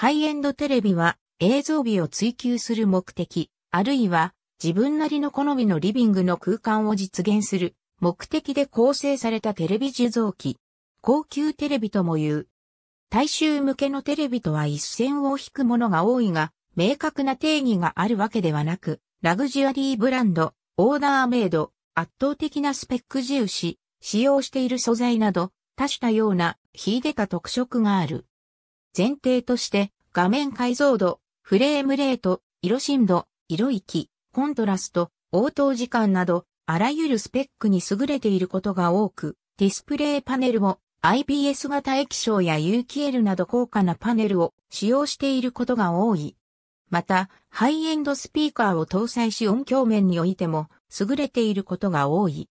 ハイエンドテレビは映像美を追求する目的、あるいは自分なりの好みのリビングの空間を実現する目的で構成されたテレビ受像機。高級テレビとも言う。大衆向けのテレビとは一線を引くものが多いが、明確な定義があるわけではなく、ラグジュアリーブランド、オーダーメイド、圧倒的なスペック重視、使用している素材など、多種多様な秀でた特色がある。前提として画面解像度、フレームレート、色深度、色域、コントラスト、応答時間など、あらゆるスペックに優れていることが多く、ディスプレイパネルも IPS 型液晶や UQL など高価なパネルを使用していることが多い。また、ハイエンドスピーカーを搭載し音響面においても優れていることが多い。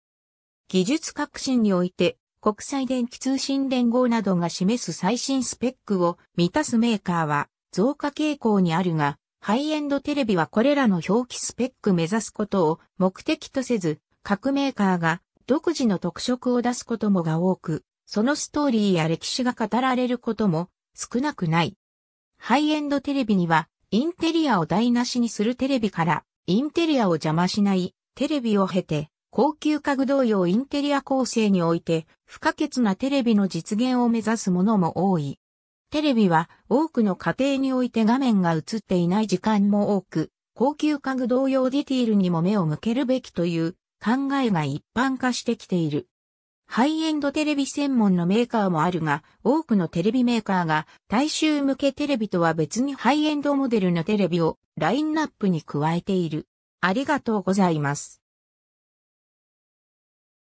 技術革新において国際電気通信連合などが示す最新スペックを満たすメーカーは増加傾向にあるが、ハイエンドテレビはこれらの表記スペック目指すことを目的とせず、各メーカーが独自の特色を出すこともが多く、そのストーリーや歴史が語られることも少なくない。ハイエンドテレビには、インテリアを台無しにするテレビから、インテリアを邪魔しないテレビを経て、高級家具同様インテリア構成において不可欠なテレビの実現を目指すものも多い。テレビは多くの家庭において画面が映っていない時間も多く、高級家具同様ディティールにも目を向けるべきという考えが一般化してきている。ハイエンドテレビ専門のメーカーもあるが、多くのテレビメーカーが大衆向けテレビとは別にハイエンドモデルのテレビをラインナップに加えている。ありがとうございます。